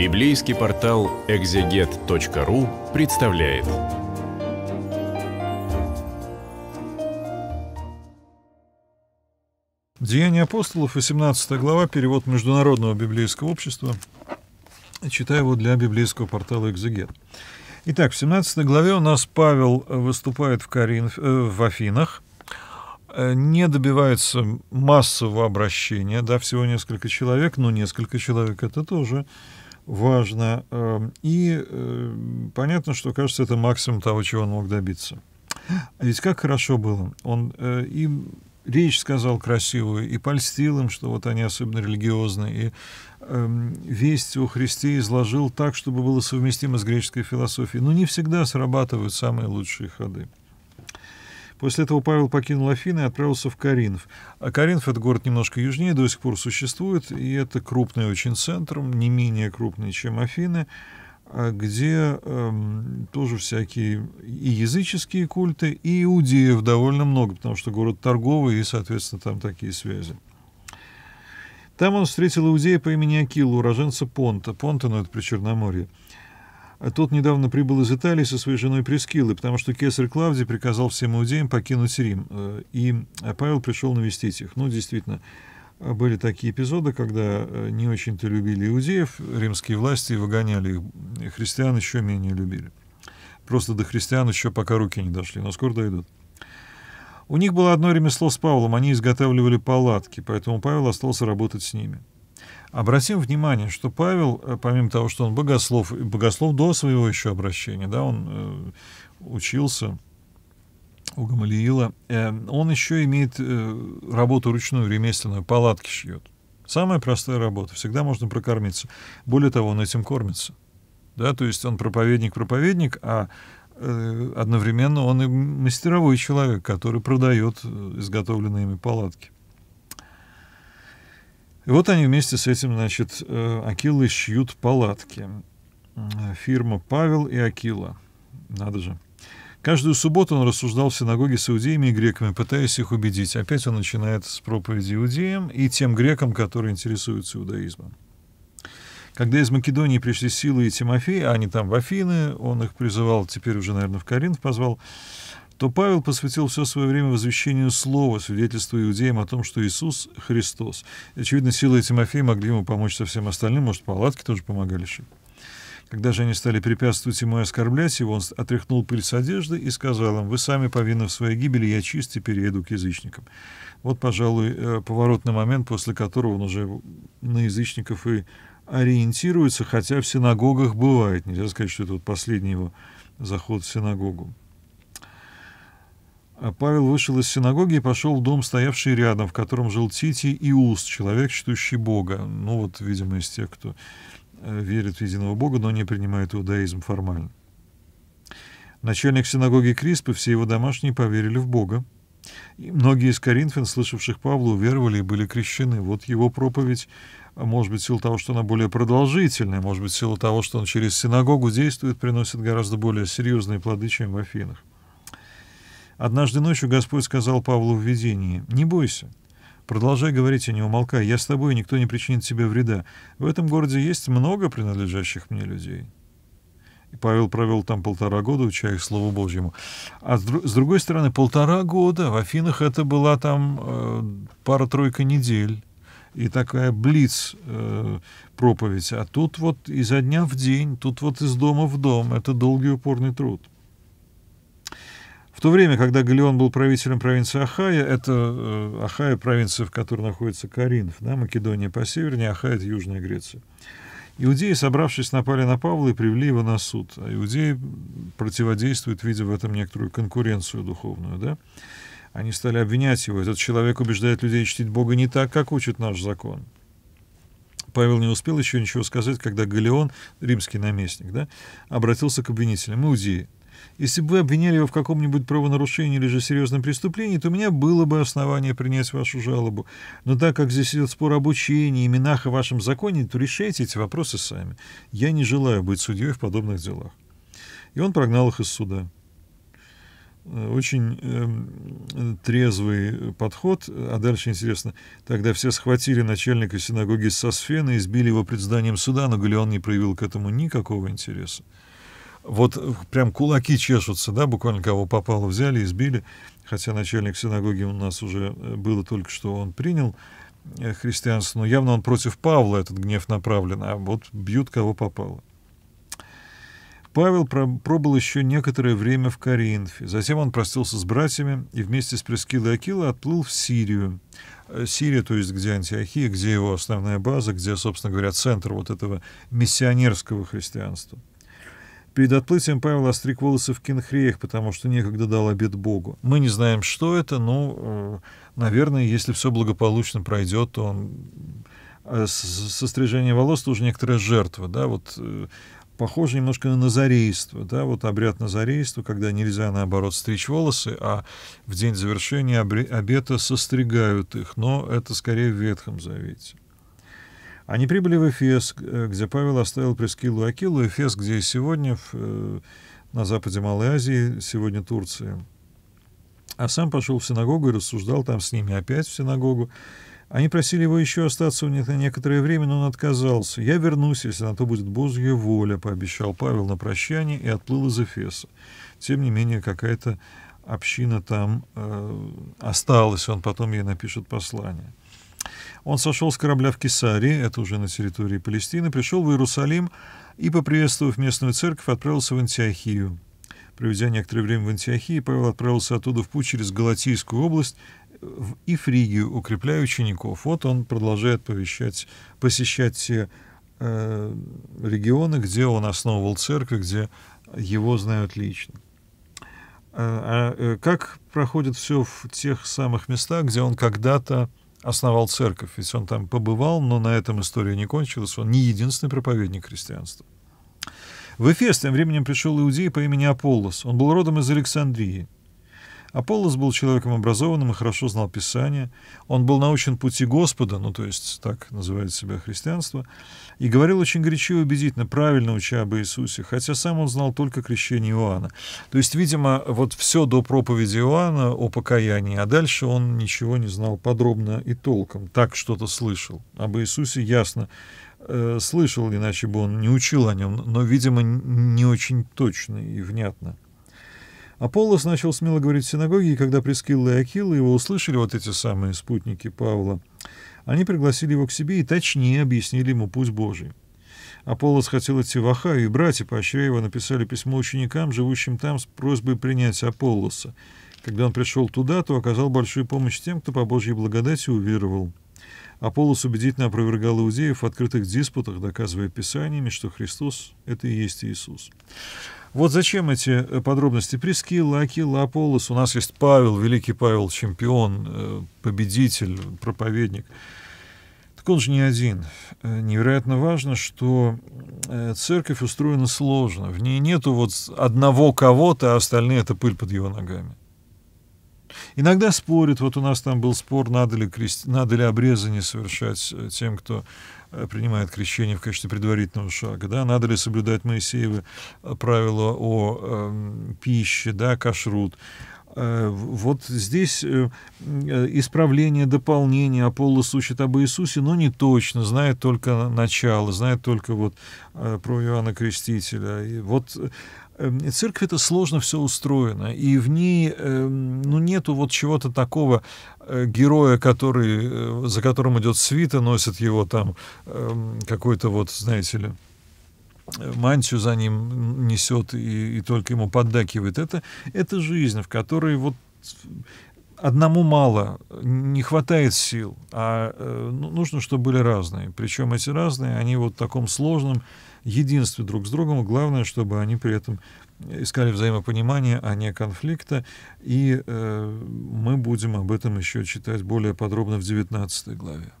Библейский портал экзегет.ру представляет. Деяния апостолов, 18 глава, перевод Международного библейского общества. Читаю его для библейского портала «Экзегет». Итак, в 17 главе у нас Павел выступает в, Каринф... Э, в Афинах, э, не добивается массового обращения, да, всего несколько человек, но несколько человек это тоже важно. Эм, и эм, понятно, что, кажется, это максимум того, чего он мог добиться. А ведь как хорошо было. Он э, им речь сказал красивую, и польстил им, что вот они особенно религиозные, и эм, весть о Христе изложил так, чтобы было совместимо с греческой философией. Но не всегда срабатывают самые лучшие ходы. После этого Павел покинул Афины и отправился в Каринф. А Каринф — это город немножко южнее, до сих пор существует, и это крупный очень центр, не менее крупный, чем Афины, а где эм, тоже всякие и языческие культы, и иудеев довольно много, потому что город торговый, и, соответственно, там такие связи. Там он встретил иудея по имени Акилу, уроженца Понта. Понта, ну, это при Черноморье. А тот недавно прибыл из Италии со своей женой Прескилой, потому что кесарь Клавдий приказал всем иудеям покинуть Рим, э, и а Павел пришел навестить их. Ну, действительно, были такие эпизоды, когда э, не очень-то любили иудеев, римские власти выгоняли их, христиан еще менее любили. Просто до христиан еще пока руки не дошли, но скоро дойдут. У них было одно ремесло с Павлом, они изготавливали палатки, поэтому Павел остался работать с ними. Обратим внимание, что Павел, э, помимо того, что он богослов, богослов до своего еще обращения, да, он э, учился у Гамалиила, э, он еще имеет э, работу ручную, ремесленную, палатки шьет. Самая простая работа, всегда можно прокормиться. Более того, он этим кормится. Да, то есть он проповедник-проповедник, а э, одновременно он и мастеровой человек, который продает э, изготовленные ими палатки. И вот они вместе с этим, значит, э, Акилы шьют палатки. Э, фирма «Павел и Акила». Надо же. Каждую субботу он рассуждал в синагоге с иудеями и греками, пытаясь их убедить. Опять он начинает с проповеди иудеям и тем грекам, которые интересуются иудаизмом. Когда из Македонии пришли Силы и Тимофей, а они там в Афины, он их призывал, теперь уже, наверное, в Коринф позвал, то Павел посвятил все свое время возвещению слова, свидетельству иудеям о том, что Иисус — Христос. Очевидно, силы Тимофея могли ему помочь со всем остальным, может, палатки тоже помогали шить. Когда же они стали препятствовать ему и оскорблять его, он отряхнул пыль с одежды и сказал им, «Вы сами повинны в своей гибели, я чист, теперь я к язычникам». Вот, пожалуй, э, поворотный момент, после которого он уже на язычников и ориентируется, хотя в синагогах бывает. Нельзя сказать, что это вот последний его заход в синагогу. А Павел вышел из синагоги и пошел в дом, стоявший рядом, в котором жил Тити и Уст, человек, чтущий Бога. Ну вот, видимо, из тех, кто э, верит в единого Бога, но не принимает иудаизм формально. Начальник синагоги Крисп и все его домашние поверили в Бога. И многие из коринфян, слышавших Павла, уверовали и были крещены. Вот его проповедь, а может быть, в силу того, что она более продолжительная, может быть, в силу того, что он через синагогу действует, приносит гораздо более серьезные плоды, чем в Афинах. Однажды ночью Господь сказал Павлу в видении, «Не бойся, продолжай говорить о нем, умолкай, я с тобой, никто не причинит тебе вреда. В этом городе есть много принадлежащих мне людей». И Павел провел там полтора года, уча их Слову Божьему. А с, друг, с другой стороны, полтора года в Афинах это была там э, пара-тройка недель. И такая блиц э, проповедь. А тут вот изо дня в день, тут вот из дома в дом. Это долгий упорный труд. В то время, когда Галеон был правителем провинции Ахая, это э, Ахая провинция, в которой находится Каринф, да, Македония по севернее, а Ахая — это Южная Греция. Иудеи, собравшись, напали на Павла и привели его на суд. А иудеи противодействуют, видя в этом некоторую конкуренцию духовную. Да? Они стали обвинять его. Этот человек убеждает людей чтить Бога не так, как учит наш закон. Павел не успел еще ничего сказать, когда Галеон, римский наместник, да, обратился к обвинителям. Иудеи, если бы вы обвиняли его в каком-нибудь правонарушении или же серьезном преступлении, то у меня было бы основание принять вашу жалобу. Но так как здесь идет спор об учении, именах и вашем законе, то решайте эти вопросы сами. Я не желаю быть судьей в подобных делах. И он прогнал их из суда. Э, очень э, трезвый подход. А дальше интересно. Тогда все схватили начальника синагоги со и избили его пред зданием суда, но Галеон не проявил к этому никакого интереса вот э, прям кулаки чешутся, да, буквально кого попало, взяли, избили, хотя начальник синагоги у нас уже э, было только что, он принял э, христианство, но явно он против Павла этот гнев направлен, а вот бьют кого попало. Павел пробыл еще некоторое время в Коринфе. Затем он простился с братьями и вместе с Прескилой Акилой отплыл в Сирию. Сирия, то есть где Антиохия, где его основная база, где, собственно говоря, центр вот этого миссионерского христианства – Перед отплытием Павел остриг волосы в кинхреях, потому что некогда дал обед Богу. Мы не знаем, что это, но, э, наверное, если все благополучно пройдет, то он... Э, Сострижение волос тоже некоторая жертва, да, вот э, похоже немножко на назарейство, да, вот обряд назарейства, когда нельзя, наоборот, стричь волосы, а в день завершения обета состригают их, но это скорее в Ветхом Завете. Они прибыли в Эфес, э, где Павел оставил Прескилу и Акилу. Эфес, где и сегодня, в, э, на западе Малой Азии, сегодня Турция. А сам пошел в синагогу и рассуждал там с ними опять в синагогу. Они просили его еще остаться у них на некоторое время, но он отказался. «Я вернусь, если на то будет Божья воля», — пообещал Павел на прощание и отплыл из Эфеса. Тем не менее, какая-то община там э, осталась, он потом ей напишет послание. Он сошел с корабля в Кесарии, это уже на территории Палестины, пришел в Иерусалим и, поприветствовав местную церковь, отправился в Антиохию. Проведя некоторое время в Антиохии, Павел отправился оттуда в путь через Галатийскую область э, и Фригию, укрепляя учеников. Вот он продолжает повещать, посещать те э, регионы, где он основывал церкви, где его знают лично. Э, а э, как проходит все в тех самых местах, где он когда-то основал церковь, ведь он там побывал, но на этом история не кончилась, он не единственный проповедник христианства. В Эфес тем временем пришел иудей по имени Аполлос. Он был родом из Александрии. Аполлос был человеком образованным и хорошо знал Писание. Он был научен пути Господа, ну, то есть так называет себя христианство, и говорил очень горячо и убедительно, правильно уча об Иисусе, хотя сам он знал только крещение Иоанна. То есть, видимо, вот все до проповеди Иоанна о покаянии, а дальше он ничего не знал подробно и толком, так что-то слышал. Об Иисусе ясно э, слышал, иначе бы он не учил о нем, но, видимо, не очень точно и внятно. Аполлос начал смело говорить в синагоге, и когда Прескилла и Акилла его услышали, вот эти самые спутники Павла, они пригласили его к себе и точнее объяснили ему путь Божий. Аполлос хотел идти в Ахаю, и братья, поощряя его, написали письмо ученикам, живущим там, с просьбой принять Аполлоса. Когда он пришел туда, то оказал большую помощь тем, кто по Божьей благодати уверовал. Аполлос убедительно опровергал иудеев в открытых диспутах, доказывая писаниями, что Христос — это и есть Иисус. Вот зачем эти э, подробности? Прескилла, Акилла, Аполлос. У нас есть Павел, великий Павел, чемпион, э, победитель, проповедник. Так он же не один. Э, невероятно важно, что церковь устроена сложно. В ней нету вот одного кого-то, а остальные — это пыль под его ногами. Иногда спорят, вот у нас там был спор, надо ли, крест... надо ли обрезание совершать э, тем, кто э, принимает крещение в качестве предварительного шага, да, надо ли соблюдать Моисеевы э, правила о э, пище, да, кашрут. Э, вот здесь э, исправление, дополнение Аполлос учит об Иисусе, но не точно, знает только начало, знает только вот э, про Иоанна Крестителя. И вот Эм, церковь это сложно все устроено, и в ней эм, ну, нету вот чего-то такого э, героя, который, э, за которым идет свита, носит его там эм, какой-то вот, знаете ли, мантию за ним несет и, и только ему поддакивает. Это, это жизнь, в которой вот одному мало, не хватает сил, а э, ну, нужно, чтобы были разные. Причем эти разные, они вот в таком сложном единстве друг с другом. Главное, чтобы они при этом искали взаимопонимание, а не конфликта. И э, мы будем об этом еще читать более подробно в 19 главе.